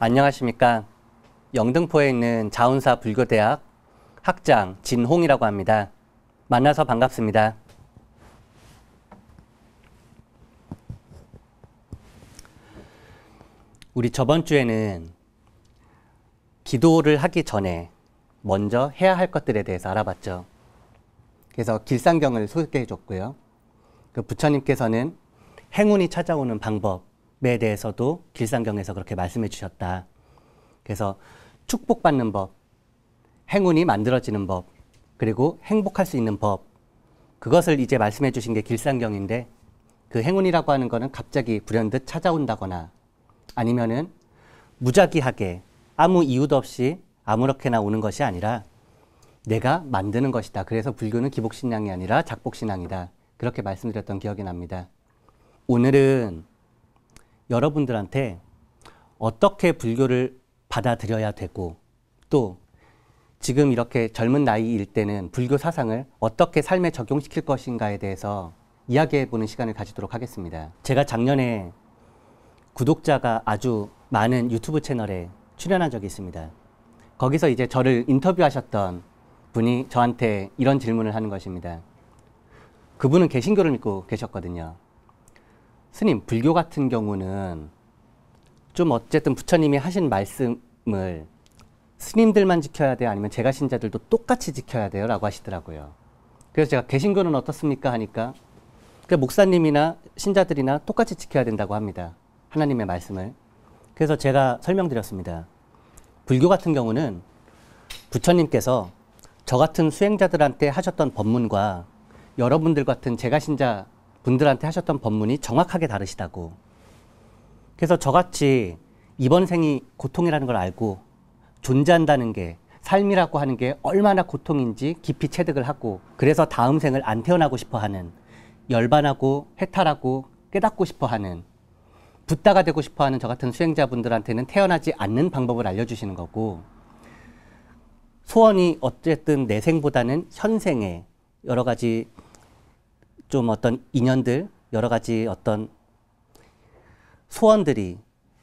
안녕하십니까. 영등포에 있는 자운사 불교대학 학장 진홍이라고 합니다. 만나서 반갑습니다. 우리 저번 주에는 기도를 하기 전에 먼저 해야 할 것들에 대해서 알아봤죠. 그래서 길상경을 소개해 줬고요. 그 부처님께서는 행운이 찾아오는 방법, 에 대해서도 길상경에서 그렇게 말씀해 주셨다. 그래서 축복받는 법, 행운이 만들어지는 법, 그리고 행복할 수 있는 법, 그것을 이제 말씀해 주신 게 길상경인데 그 행운이라고 하는 거는 갑자기 불현듯 찾아온다거나 아니면은 무작위하게 아무 이유도 없이 아무렇게나 오는 것이 아니라 내가 만드는 것이다. 그래서 불교는 기복신앙이 아니라 작복신앙이다. 그렇게 말씀드렸던 기억이 납니다. 오늘은 여러분들한테 어떻게 불교를 받아들여야 되고 또 지금 이렇게 젊은 나이일 때는 불교 사상을 어떻게 삶에 적용시킬 것인가에 대해서 이야기해 보는 시간을 가지도록 하겠습니다. 제가 작년에 구독자가 아주 많은 유튜브 채널에 출연한 적이 있습니다. 거기서 이제 저를 인터뷰하셨던 분이 저한테 이런 질문을 하는 것입니다. 그분은 개신교를 믿고 계셨거든요. 스님 불교 같은 경우는 좀 어쨌든 부처님이 하신 말씀을 스님들만 지켜야 돼요 아니면 제가 신자들도 똑같이 지켜야 돼요라고 하시더라고요. 그래서 제가 개신교는 어떻습니까 하니까 그 목사님이나 신자들이나 똑같이 지켜야 된다고 합니다. 하나님의 말씀을. 그래서 제가 설명드렸습니다. 불교 같은 경우는 부처님께서 저 같은 수행자들한테 하셨던 법문과 여러분들 같은 제가 신자 분들한테 하셨던 법문이 정확하게 다르시다고. 그래서 저같이 이번 생이 고통이라는 걸 알고 존재한다는 게 삶이라고 하는 게 얼마나 고통인지 깊이 체득을 하고 그래서 다음 생을 안 태어나고 싶어 하는 열반하고 해탈하고 깨닫고 싶어 하는 붓다가 되고 싶어 하는 저 같은 수행자분들한테는 태어나지 않는 방법을 알려주시는 거고 소원이 어쨌든 내 생보다는 현생에 여러 가지 좀 어떤 인연들, 여러 가지 어떤 소원들이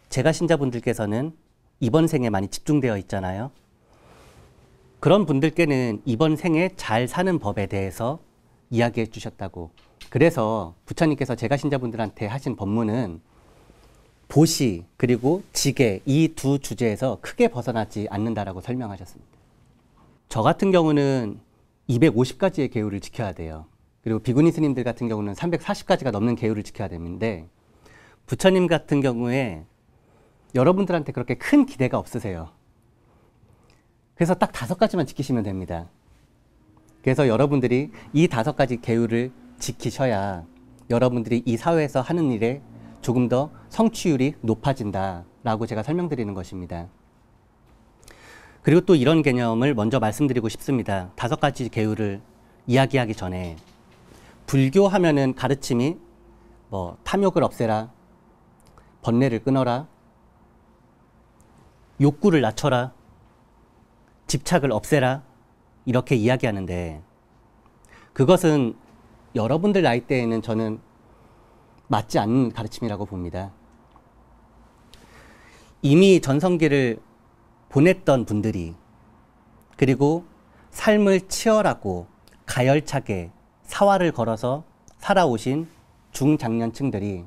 제가 신자분들께서는 이번 생에 많이 집중되어 있잖아요. 그런 분들께는 이번 생에 잘 사는 법에 대해서 이야기해 주셨다고. 그래서 부처님께서 제가 신자분들한테 하신 법문은 보시 그리고 지게 이 두 주제에서 크게 벗어나지 않는다라고 설명하셨습니다. 저 같은 경우는 250가지의 계율을 지켜야 돼요. 그리고 비구니 스님들 같은 경우는 340가지가 넘는 계율을 지켜야 되는데 부처님 같은 경우에 여러분들한테 그렇게 큰 기대가 없으세요. 그래서 딱 다섯 가지만 지키시면 됩니다. 그래서 여러분들이 이 다섯 가지 계율을 지키셔야 여러분들이 이 사회에서 하는 일에 조금 더 성취율이 높아진다라고 제가 설명드리는 것입니다. 그리고 또 이런 개념을 먼저 말씀드리고 싶습니다. 다섯 가지 계율을 이야기하기 전에 불교 하면은 가르침이 뭐 탐욕을 없애라, 번뇌를 끊어라, 욕구를 낮춰라, 집착을 없애라 이렇게 이야기하는데 그것은 여러분들 나이 때에는 저는 맞지 않는 가르침이라고 봅니다. 이미 전성기를 보냈던 분들이 그리고 삶을 치열하고 가열차게 사활을 걸어서 살아오신 중장년층들이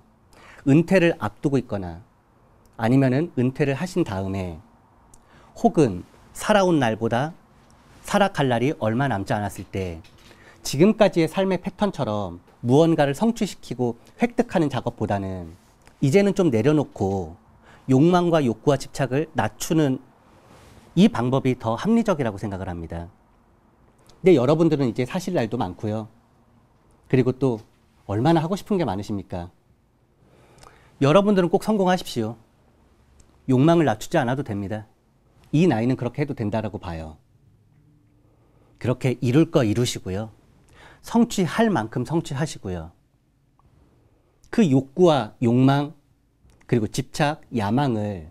은퇴를 앞두고 있거나 아니면은 은퇴를 하신 다음에 혹은 살아온 날보다 살아갈 날이 얼마 남지 않았을 때 지금까지의 삶의 패턴처럼 무언가를 성취시키고 획득하는 작업보다는 이제는 좀 내려놓고 욕망과 욕구와 집착을 낮추는 이 방법이 더 합리적이라고 생각을 합니다. 근데 여러분들은 이제 사실 날도 많고요. 그리고 또 얼마나 하고 싶은 게 많으십니까? 여러분들은 꼭 성공하십시오. 욕망을 낮추지 않아도 됩니다. 이 나이는 그렇게 해도 된다라고 봐요. 그렇게 이룰 거 이루시고요. 성취할 만큼 성취하시고요. 그 욕구와 욕망, 그리고 집착, 야망을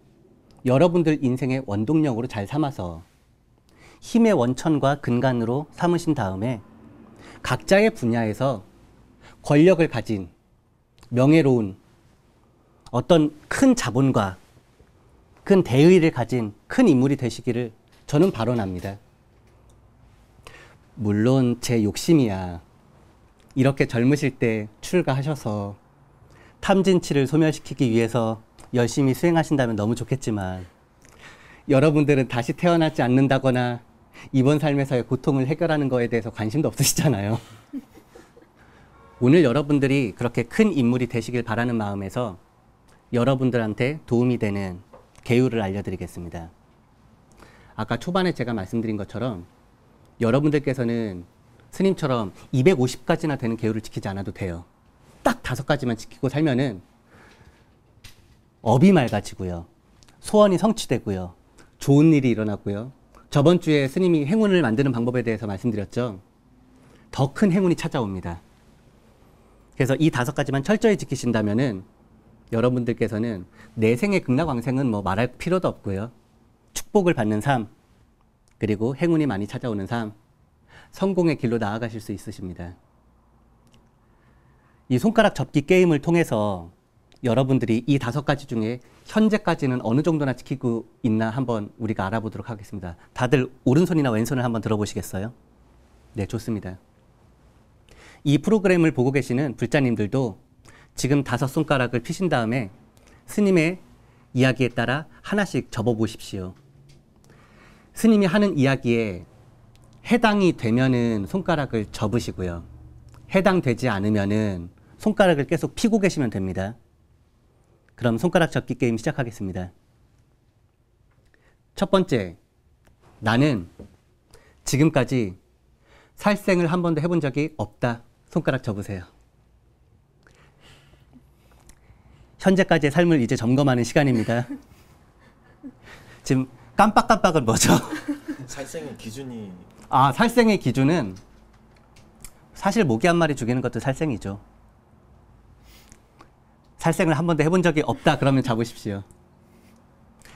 여러분들 인생의 원동력으로 잘 삼아서 힘의 원천과 근간으로 삼으신 다음에 각자의 분야에서 권력을 가진 명예로운 어떤 큰 자본과 큰 대의를 가진 큰 인물이 되시기를 저는 발언합니다. 물론 제 욕심이야. 이렇게 젊으실 때 출가하셔서 탐진치를 소멸시키기 위해서 열심히 수행하신다면 너무 좋겠지만 여러분들은 다시 태어나지 않는다거나 이번 삶에서의 고통을 해결하는 거에 대해서 관심도 없으시잖아요. 오늘 여러분들이 그렇게 큰 인물이 되시길 바라는 마음에서 여러분들한테 도움이 되는 개요를 알려드리겠습니다. 아까 초반에 제가 말씀드린 것처럼 여러분들께서는 스님처럼 250가지나 되는 개요를 지키지 않아도 돼요. 딱 다섯 가지만 지키고 살면은 업이 맑아지고요. 소원이 성취되고요. 좋은 일이 일어났고요. 저번 주에 스님이 행운을 만드는 방법에 대해서 말씀드렸죠. 더 큰 행운이 찾아옵니다. 그래서 이 다섯 가지만 철저히 지키신다면은 여러분들께서는 내 생의 극락왕생은 뭐 말할 필요도 없고요. 축복을 받는 삶, 그리고 행운이 많이 찾아오는 삶, 성공의 길로 나아가실 수 있으십니다. 이 손가락 접기 게임을 통해서 여러분들이 이 다섯 가지 중에 현재까지는 어느 정도나 지키고 있나 한번 우리가 알아보도록 하겠습니다. 다들 오른손이나 왼손을 한번 들어보시겠어요? 네, 좋습니다. 이 프로그램을 보고 계시는 불자님들도 지금 다섯 손가락을 피신 다음에 스님의 이야기에 따라 하나씩 접어보십시오. 스님이 하는 이야기에 해당이 되면은 손가락을 접으시고요. 해당되지 않으면은 손가락을 계속 피고 계시면 됩니다. 그럼 손가락 접기 게임 시작하겠습니다. 첫 번째, 나는 지금까지 살생을 한 번도 해본 적이 없다. 손가락 접으세요. 현재까지의 삶을 이제 점검하는 시간입니다. 지금 깜빡깜빡은 뭐죠? 살생의 기준이 아 살생의 기준은 사실 모기 한 마리 죽이는 것도 살생이죠. 살생을 한 번도 해본 적이 없다 그러면 잡으십시오.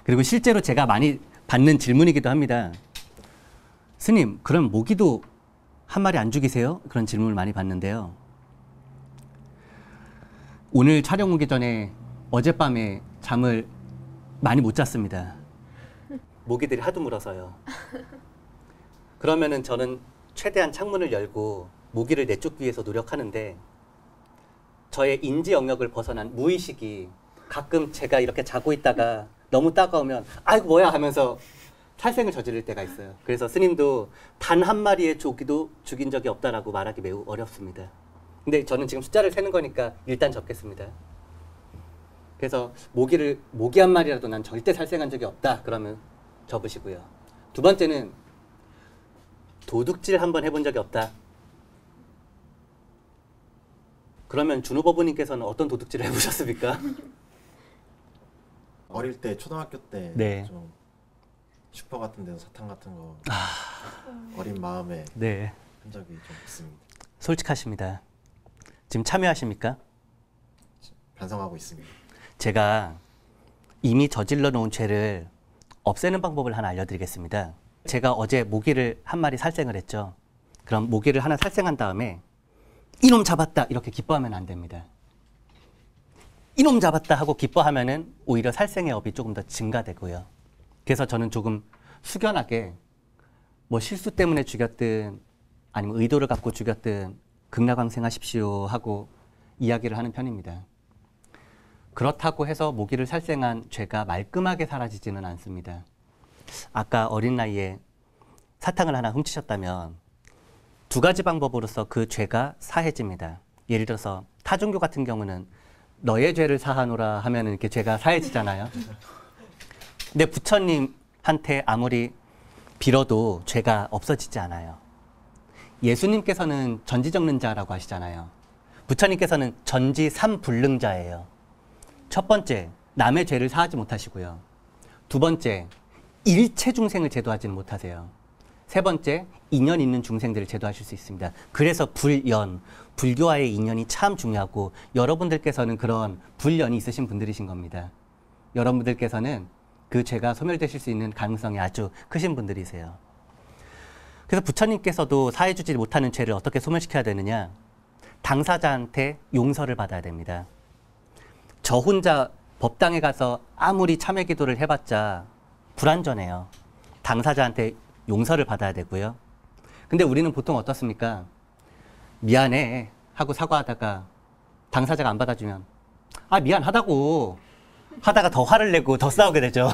그리고 실제로 제가 많이 받는 질문이기도 합니다. 스님, 그럼 모기도 한 마리 안 죽이세요? 그런 질문을 많이 받는데요. 오늘 촬영 오기 전에 어젯밤에 잠을 많이 못 잤습니다. 모기들이 하도 물어서요. 그러면은 저는 최대한 창문을 열고 모기를 내쫓기 위해서 노력하는데 저의 인지 영역을 벗어난 무의식이 가끔 제가 이렇게 자고 있다가 너무 따가우면 아이고 뭐야 하면서 탈생을 저지를 때가 있어요. 그래서 스님도 단 한 마리의 조기도 죽인 적이 없다라고 말하기 매우 어렵습니다. 근데 저는 지금 숫자를 세는 거니까 일단 적겠습니다. 그래서 모기를 모기 한 마리라도 난 절대 탈생한 적이 없다 그러면 접으시고요. 두 번째는 도둑질 한 번 해본 적이 없다. 그러면 준우 법부님께서는 어떤 도둑질을 해보셨습니까? 어릴 때 초등학교 때좀 네. 슈퍼 같은 데서 사탕 같은 거 아... 어린 마음에 네. 한 적이 좀 있습니다. 솔직하십니다. 지금 참여하십니까? 반성하고 있습니다. 제가 이미 저질러 놓은 죄를 없애는 방법을 하나 알려드리겠습니다. 제가 어제 모기를 한 마리 살생을 했죠. 그럼 모기를 하나 살생한 다음에 이놈 잡았다 이렇게 기뻐하면 안 됩니다. 이놈 잡았다 하고 기뻐하면은 오히려 살생의 업이 조금 더 증가되고요. 그래서 저는 조금 숙연하게 뭐 실수 때문에 죽였든 아니면 의도를 갖고 죽였든 극락왕생하십시오 하고 이야기를 하는 편입니다. 그렇다고 해서 모기를 살생한 죄가 말끔하게 사라지지는 않습니다. 아까 어린 나이에 사탕을 하나 훔치셨다면 두 가지 방법으로서 그 죄가 사해집니다. 예를 들어서 타종교 같은 경우는 너의 죄를 사하노라 하면 이렇게 죄가 사해지잖아요. 근데 부처님한테 아무리 빌어도 죄가 없어지지 않아요. 예수님께서는 전지적능자라고 하시잖아요. 부처님께서는 전지 삼불능자예요. 첫 번째, 남의 죄를 사하지 못하시고요. 두 번째, 일체 중생을 제도하지는 못하세요. 세 번째, 인연 있는 중생들을 제도하실 수 있습니다. 그래서 불연, 불교와의 인연이 참 중요하고 여러분들께서는 그런 불연이 있으신 분들이신 겁니다. 여러분들께서는 그 죄가 소멸되실 수 있는 가능성이 아주 크신 분들이세요. 그래서 부처님께서도 사해주지 못하는 죄를 어떻게 소멸시켜야 되느냐? 당사자한테 용서를 받아야 됩니다. 저 혼자 법당에 가서 아무리 참회 기도를 해봤자 불완전해요. 당사자한테 용서를 받아야 되고요. 근데 우리는 보통 어떻습니까? 미안해 하고 사과하다가 당사자가 안 받아주면 아 미안하다고 하다가 더 화를 내고 더 싸우게 되죠.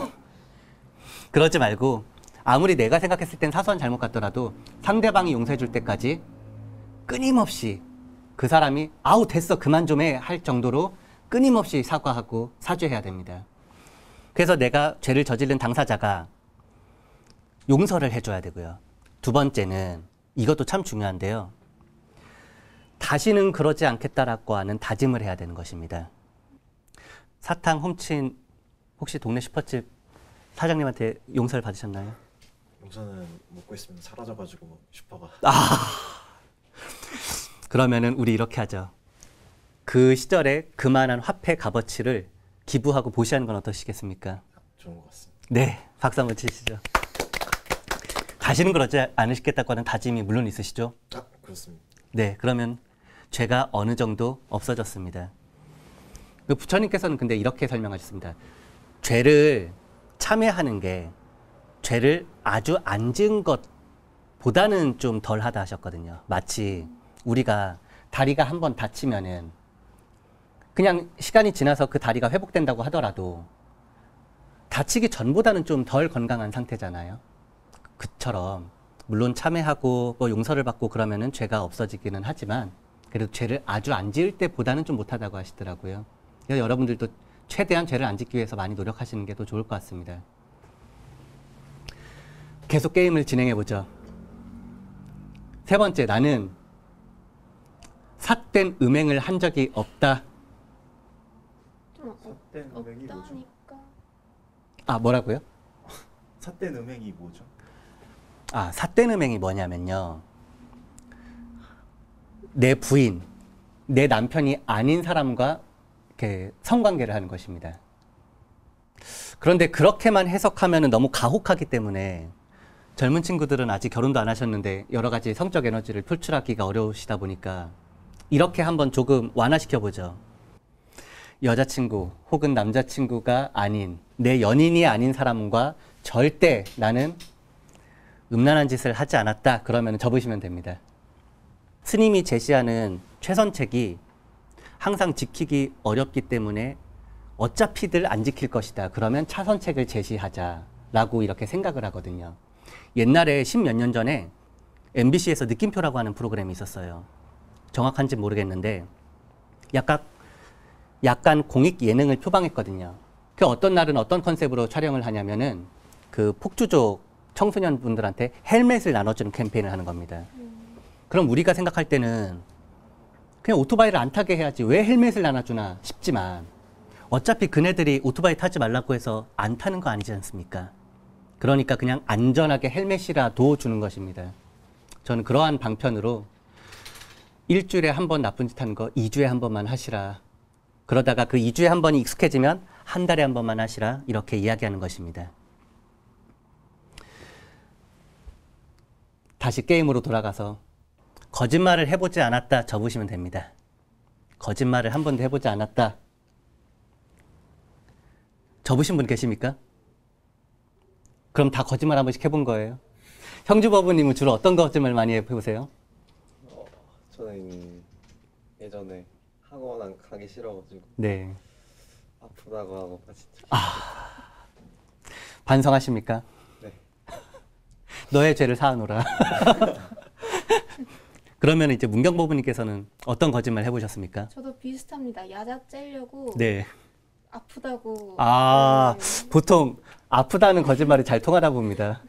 그러지 말고 아무리 내가 생각했을 땐 사소한 잘못 같더라도 상대방이 용서해 줄 때까지 끊임없이 그 사람이 아우 됐어 그만 좀 해 할 정도로 끊임없이 사과하고 사죄해야 됩니다. 그래서 내가 죄를 저지른 당사자가 용서를 해줘야 되고요. 두 번째는 이것도 참 중요한데요. 다시는 그러지 않겠다라고 하는 다짐을 해야 되는 것입니다. 사탕 훔친 혹시 동네 슈퍼집 사장님한테 용서를 받으셨나요? 용서는 먹고 있으면 사라져가지고 슈퍼가. 아 그러면은 우리 이렇게 하죠. 그 시절에 그만한 화폐 값어치를 기부하고 보시하는 건 어떠시겠습니까? 좋은 것 같습니다. 네, 박수 한번 치시죠. 다시는 그러지 않으시겠다고 하는 다짐이 물론 있으시죠? 아, 그렇습니다. 네, 그러면 죄가 어느 정도 없어졌습니다. 그 부처님께서는 근데 이렇게 설명하셨습니다. 죄를 참회하는 게 죄를 아주 안 지은 것보다는 좀 덜하다 하셨거든요. 마치 우리가 다리가 한번 다치면은 그냥 시간이 지나서 그 다리가 회복된다고 하더라도 다치기 전보다는 좀 덜 건강한 상태잖아요. 그처럼 물론 참회하고 뭐 용서를 받고 그러면은 죄가 없어지기는 하지만 그래도 죄를 아주 안 지을 때보다는 좀 못하다고 하시더라고요. 그래서 여러분들도 최대한 죄를 안 짓기 위해서 많이 노력하시는 게 더 좋을 것 같습니다. 계속 게임을 진행해 보죠. 세 번째, 나는 삿된 음행을 한 적이 없다. 삿된 음행이 뭐죠? 아, 뭐라고요? 삿된 음행이 뭐죠? 아, 사대는행이 뭐냐면요. 내 부인, 내 남편이 아닌 사람과 이렇게 성관계를 하는 것입니다. 그런데 그렇게만 해석하면 너무 가혹하기 때문에 젊은 친구들은 아직 결혼도 안 하셨는데 여러 가지 성적 에너지를 표출하기가 어려우시다 보니까 이렇게 한번 조금 완화시켜 보죠. 여자친구 혹은 남자친구가 아닌 내 연인이 아닌 사람과 절대 나는 음란한 짓을 하지 않았다 그러면 접으시면 됩니다. 스님이 제시하는 최선책이 항상 지키기 어렵기 때문에 어차피들 안 지킬 것이다. 그러면 차선책을 제시하자라고 이렇게 생각을 하거든요. 옛날에 십몇 년 전에 MBC에서 느낌표라고 하는 프로그램이 있었어요. 정확한지 모르겠는데 약간 약간 공익 예능을 표방했거든요. 그 어떤 날은 어떤 컨셉으로 촬영을 하냐면은 그 폭주족 청소년 분들한테 헬멧을 나눠주는 캠페인을 하는 겁니다. 그럼 우리가 생각할 때는 그냥 오토바이를 안 타게 해야지 왜 헬멧을 나눠주나 싶지만 어차피 그네들이 오토바이 타지 말라고 해서 안 타는 거 아니지 않습니까? 그러니까 그냥 안전하게 헬멧이라도 주는 것입니다. 저는 그러한 방편으로 일주일에 한 번 나쁜 짓 하는 거 2주에 한 번만 하시라. 그러다가 그 2주에 한 번이 익숙해지면 한 달에 한 번만 하시라. 이렇게 이야기하는 것입니다. 다시 게임으로 돌아가서 거짓말을 해보지 않았다 접으시면 됩니다. 거짓말을 한 번도 해보지 않았다. 접으신 분 계십니까? 그럼 다 거짓말 한 번씩 해본 거예요. 형주 법부님은 주로 어떤 거짓말 많이 해보세요? 어, 저는 예전에 학원 안 가기 싫어가지고 네. 아프다고 하고 아, 반성하십니까? 너의 죄를 사하노라. 그러면 이제 문경보부님께서는 어떤 거짓말 해보셨습니까? 저도 비슷합니다. 야자 째려고 네. 아프다고. 아, 네. 보통 아프다는 거짓말이 잘 통하다 봅니다.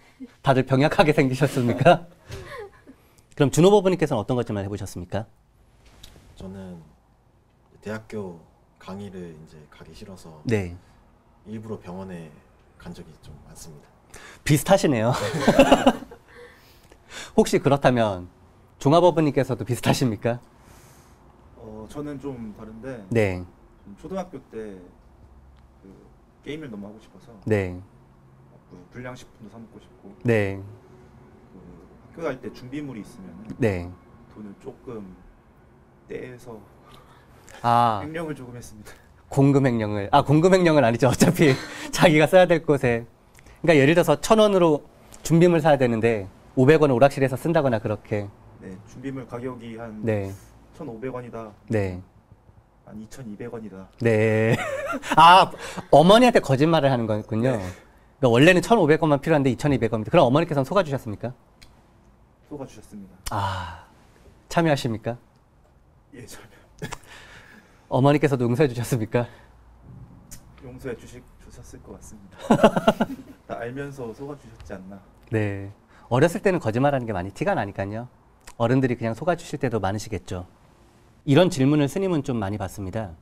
다들 병약하게 생기셨습니까? 그럼 준호 보부님께서는 어떤 거짓말 해보셨습니까? 저는 대학교 강의를 이제 가기 싫어서 네. 일부러 병원에 간 적이 좀 많습니다. 비슷하시네요. 혹시 그렇다면 종합어부님께서도 비슷하십니까? 어, 저는 좀 다른데 네. 초등학교 때그 게임을 너무 하고 싶어서 네. 그 불량식품도 사 먹고 싶고 네. 그 학교 갈 때 준비물이 있으면 네. 돈을 조금 떼서 아, 횡령을 조금 했습니다. 공금 횡령을 아 공금 횡령은 아니죠. 어차피 자기가 써야 될 곳에 그러니까 예를 들어서 천 원으로 준비물 사야 되는데 500원을 오락실에서 쓴다거나 그렇게. 네, 준비물 가격이 한 네. 1,500원이다. 네. 한 2,200원이다. 네. 아, 어머니한테 거짓말을 하는 거군요. 네. 그러니까 원래는 1,500원만 필요한데 2,200원입니다. 그럼 어머니께서는 속아 주셨습니까? 속아 주셨습니다. 아. 참여하십니까? 예, 참여. 어머니께서도 용서해 주셨습니까? 용서해 주실 주셨을 것 같습니다. 알면서 속아주셨지 않나. 네. 어렸을 때는 거짓말하는 게 많이 티가 나니까요. 어른들이 그냥 속아주실 때도 많으시겠죠. 이런 질문을 스님은 좀 많이 받습니다.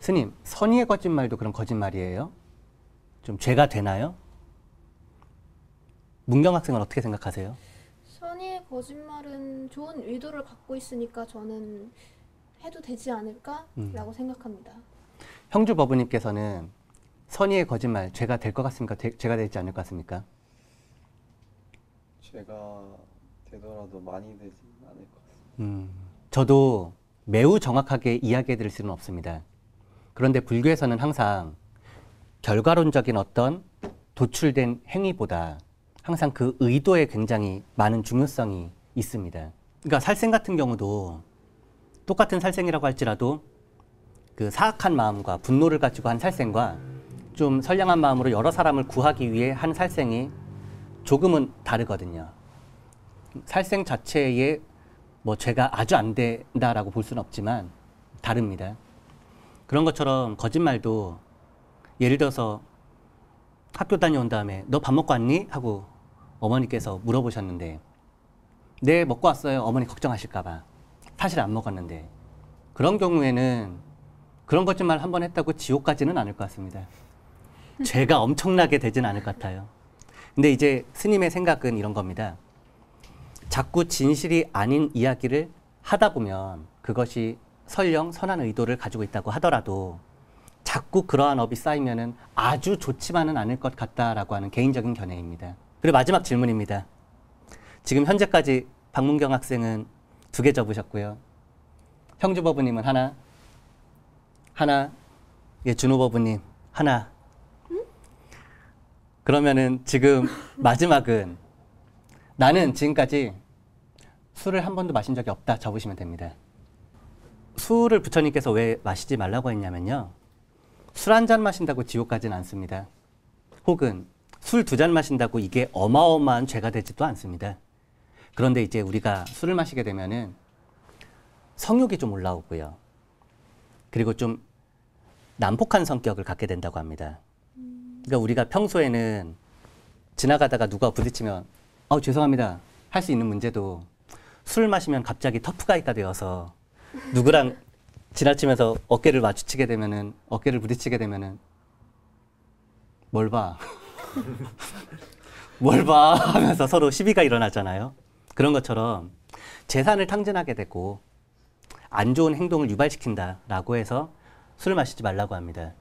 스님, 선의의 거짓말도 그런 거짓말이에요? 좀 죄가 되나요? 문경 학생은 어떻게 생각하세요? 선의의 거짓말은 좋은 의도를 갖고 있으니까 저는 해도 되지 않을까라고 음. 생각합니다. 형주 법부님께서는 선의의 거짓말 죄가 될 것 같습니까? 되, 죄가 되지 않을 것 같습니까? 죄가 되더라도 많이 되지 않을 것 같습니다. 음, 저도 매우 정확하게 이야기해드릴 수는 없습니다. 그런데 불교에서는 항상 결과론적인 어떤 도출된 행위보다 항상 그 의도에 굉장히 많은 중요성이 있습니다. 그러니까 살생 같은 경우도 똑같은 살생이라고 할지라도 그 사악한 마음과 분노를 가지고 한 살생과 좀 선량한 마음으로 여러 사람을 구하기 위해 한 살생이 조금은 다르거든요. 살생 자체에 뭐 죄가 아주 안 된다라고 볼 수는 없지만 다릅니다. 그런 것처럼 거짓말도 예를 들어서 학교 다녀온 다음에 너 밥 먹고 왔니? 하고 어머니께서 물어보셨는데 네 먹고 왔어요. 어머니 걱정하실까봐 사실 안 먹었는데 그런 경우에는 그런 거짓말 한 번 했다고 지옥까지는 않을 것 같습니다. 죄가 엄청나게 되진 않을 것 같아요. 근데 이제 스님의 생각은 이런 겁니다. 자꾸 진실이 아닌 이야기를 하다 보면 그것이 설령 선한 의도를 가지고 있다고 하더라도 자꾸 그러한 업이 쌓이면은 아주 좋지만은 않을 것 같다라고 하는 개인적인 견해입니다. 그리고 마지막 질문입니다. 지금 현재까지 박문경 학생은 두 개 접으셨고요. 형주 법부님은 하나, 하나, 예, 준호 법부님 하나 그러면은 지금 마지막은 나는 지금까지 술을 한 번도 마신 적이 없다 접으시면 됩니다. 술을 부처님께서 왜 마시지 말라고 했냐면요. 술 한 잔 마신다고 지옥 가진 않습니다. 혹은 술 두 잔 마신다고 이게 어마어마한 죄가 되지도 않습니다. 그런데 이제 우리가 술을 마시게 되면은 성욕이 좀 올라오고요. 그리고 좀 난폭한 성격을 갖게 된다고 합니다. 그러니까 우리가 평소에는 지나가다가 누가 부딪히면 어 죄송합니다 할 수 있는 문제도 술 마시면 갑자기 터프가이가 되어서 누구랑 지나치면서 어깨를 마주치게 되면은 어깨를 부딪히게 되면은 뭘 봐? 뭘 봐? 하면서 서로 시비가 일어나잖아요. 그런 것처럼 재산을 탕진하게 되고 안 좋은 행동을 유발시킨다라고 해서 술을 마시지 말라고 합니다.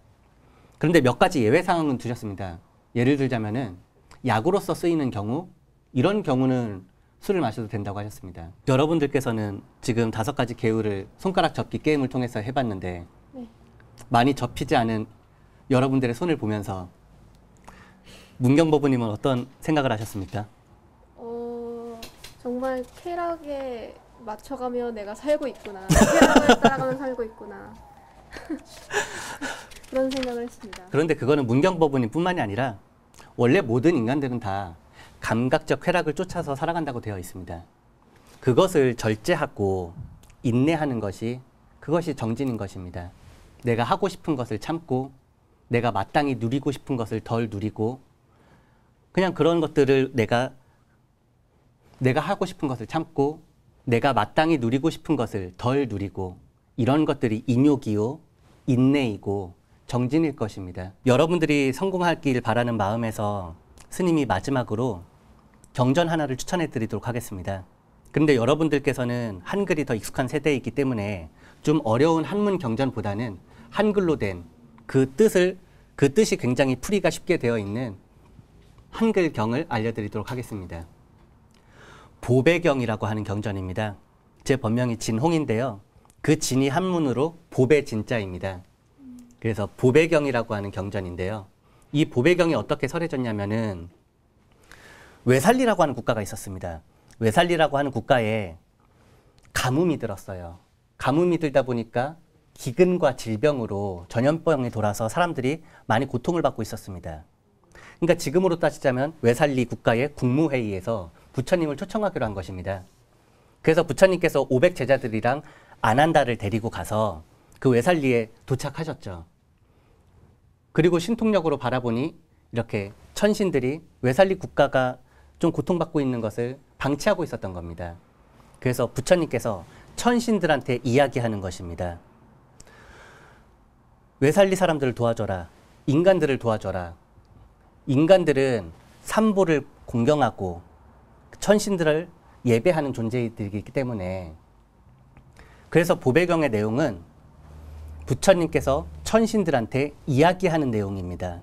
그런데 몇 가지 예외 상황은 두셨습니다. 예를 들자면은 약으로서 쓰이는 경우 이런 경우는 술을 마셔도 된다고 하셨습니다. 여러분들께서는 지금 다섯 가지 개우를 손가락 접기 게임을 통해서 해봤는데 네. 많이 접히지 않은 여러분들의 손을 보면서 문경법부님은 어떤 생각을 하셨습니까? 어, 정말 쾌락에 맞춰가며 내가 살고 있구나. 쾌락을 따라가며 살고 있구나. 그런 생각을 했습니다. 그런데 그거는 문경법원인 뿐만이 아니라 원래 모든 인간들은 다 감각적 쾌락을 쫓아서 살아간다고 되어 있습니다. 그것을 절제하고 인내하는 것이 그것이 정진인 것입니다. 내가 하고 싶은 것을 참고 내가 마땅히 누리고 싶은 것을 덜 누리고 그냥 그런 것들을 내가 내가 하고 싶은 것을 참고 내가 마땅히 누리고 싶은 것을 덜 누리고 이런 것들이 인욕이요 인내이고 정진일 것입니다. 여러분들이 성공하길 바라는 마음에서 스님이 마지막으로 경전 하나를 추천해 드리도록 하겠습니다. 그런데 여러분들께서는 한글이 더 익숙한 세대이기 때문에 좀 어려운 한문 경전보다는 한글로 된 그 뜻을 그 뜻이 굉장히 풀이가 쉽게 되어 있는 한글 경을 알려드리도록 하겠습니다. 보배경이라고 하는 경전입니다. 제법명이 진홍인데요. 그 진이 한문으로 보배 진짜입니다 그래서 보배경이라고 하는 경전인데요. 이 보배경이 어떻게 설해졌냐면은 외살리라고 하는 국가가 있었습니다. 외살리라고 하는 국가에 가뭄이 들었어요. 가뭄이 들다 보니까 기근과 질병으로 전염병이 돌아서 사람들이 많이 고통을 받고 있었습니다. 그러니까 지금으로 따지자면 외살리 국가의 국무회의에서 부처님을 초청하기로 한 것입니다. 그래서 부처님께서 500 제자들이랑 아난다를 데리고 가서 그 외살리에 도착하셨죠. 그리고 신통력으로 바라보니 이렇게 천신들이 외살리 국가가 좀 고통받고 있는 것을 방치하고 있었던 겁니다. 그래서 부처님께서 천신들한테 이야기하는 것입니다. 외살리 사람들을 도와줘라. 인간들을 도와줘라. 인간들은 삼보를 공경하고 천신들을 예배하는 존재들이기 때문에 그래서 보배경의 내용은 부처님께서 천신들한테 이야기하는 내용입니다.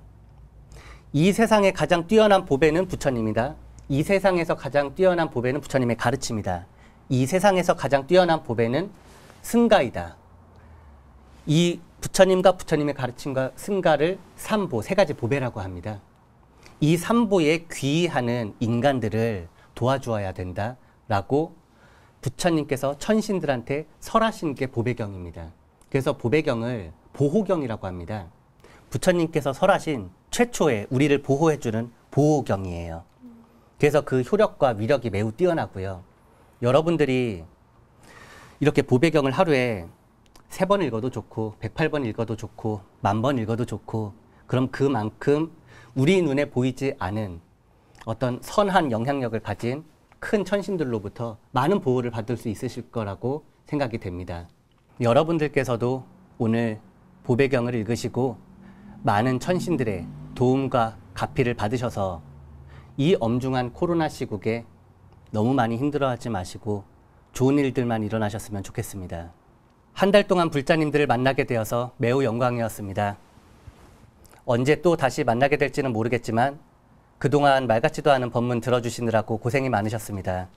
이 세상의 가장 뛰어난 보배는 부처님이다. 이 세상에서 가장 뛰어난 보배는 부처님의 가르침이다. 이 세상에서 가장 뛰어난 보배는 승가이다. 이 부처님과 부처님의 가르침과 승가를 삼보, 세 가지 보배라고 합니다. 이 삼보에 귀의하는 인간들을 도와주어야 된다. 라고 부처님께서 천신들한테 설하신 게 보배경입니다. 그래서 보배경을 보호경이라고 합니다. 부처님께서 설하신 최초의 우리를 보호해주는 보호경이에요. 그래서 그 효력과 위력이 매우 뛰어나고요. 여러분들이 이렇게 보배경을 하루에 세 번 읽어도 좋고, 108번 읽어도 좋고, 만 번 읽어도 좋고, 그럼 그만큼 우리 눈에 보이지 않은 어떤 선한 영향력을 가진 큰 천신들로부터 많은 보호를 받을 수 있으실 거라고 생각이 됩니다. 여러분들께서도 오늘 보배경을 읽으시고 많은 천신들의 도움과 가피를 받으셔서 이 엄중한 코로나 시국에 너무 많이 힘들어하지 마시고 좋은 일들만 일어나셨으면 좋겠습니다. 한 달 동안 불자님들을 만나게 되어서 매우 영광이었습니다. 언제 또 다시 만나게 될지는 모르겠지만 그동안 말 같지도 않은 법문 들어주시느라고 고생이 많으셨습니다.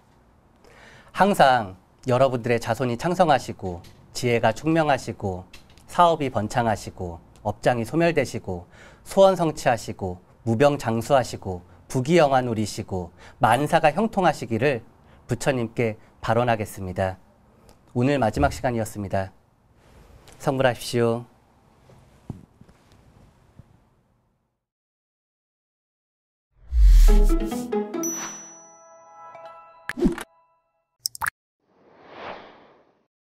항상 여러분들의 자손이 창성하시고 지혜가 총명하시고 사업이 번창하시고 업장이 소멸되시고 소원 성취하시고 무병장수하시고 부귀영화 누리시고 만사가 형통하시기를 부처님께 발언하겠습니다. 오늘 마지막 시간이었습니다. 성불하십시오.